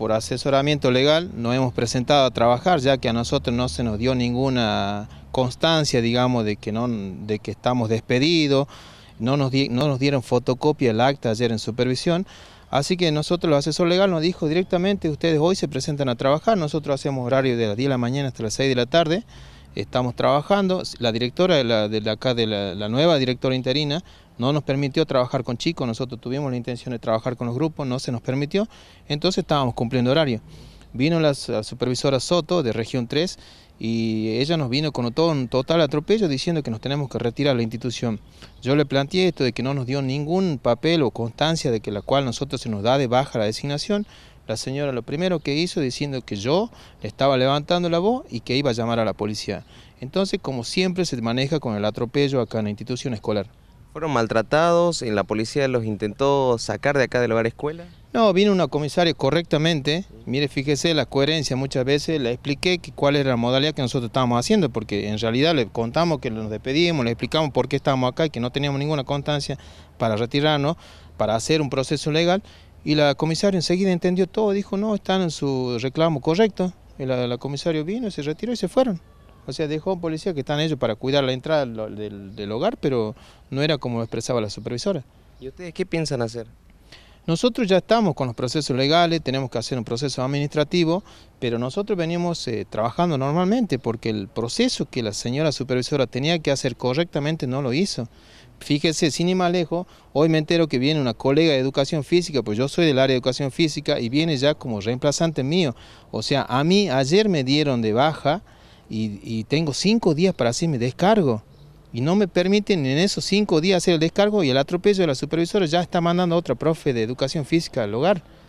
por asesoramiento legal nos hemos presentado a trabajar, ya que a nosotros no se nos dio ninguna constancia, digamos, de que, no, de que estamos despedidos, no nos, no nos dieron fotocopia el acta ayer en supervisión, así que nosotros, el asesor legal nos dijo directamente, ustedes hoy se presentan a trabajar, nosotros hacemos horario de las 10 de la mañana hasta las 6 de la tarde, estamos trabajando, la directora de, acá, la nueva directora interina, no nos permitió trabajar con chicos, nosotros tuvimos la intención de trabajar con los grupos, no se nos permitió, entonces estábamos cumpliendo horario. Vino la, supervisora Soto de Región 3 y ella nos vino con todo un total atropello diciendo que nos tenemos que retirar de la institución. Yo le planteé esto de que no nos dio ningún papel o constancia de que la cual nosotros se nos da de baja la designación, la señora lo primero que hizo diciendo que yo le estaba levantando la voz y que iba a llamar a la policía. Entonces, como siempre, se maneja con el atropello acá en la institución escolar. ¿Fueron maltratados? y la policía los intentó sacar de acá del hogar escuela? No, vino una comisaria correctamente. Mire, fíjese la coherencia. Muchas veces le expliqué que cuál era la modalidad que nosotros estábamos haciendo, porque en realidad le contamos que nos despedimos, le explicamos por qué estábamos acá y que no teníamos ninguna constancia para retirarnos, para hacer un proceso legal. Y la comisaria enseguida entendió todo, dijo, no, están en su reclamo correcto. Y la, la comisaria vino, se retiró y se fueron. O sea, dejó un policía que están ellos para cuidar la entrada del, del hogar, pero no era como lo expresaba la supervisora. ¿Y ustedes qué piensan hacer? Nosotros ya estamos con los procesos legales, tenemos que hacer un proceso administrativo, pero nosotros venimos eh, trabajando normalmente porque el proceso que la señora supervisora tenía que hacer correctamente no lo hizo. Fíjese, sin ir más lejos, hoy me entero que viene una colega de educación física, pues yo soy del área de educación física y viene ya como reemplazante mío. O sea, a mí ayer me dieron de baja y, tengo cinco días para hacer mi descargo. Y no me permiten en esos cinco días hacer el descargo y el atropello de la supervisora ya está mandando a otra profe de educación física al hogar.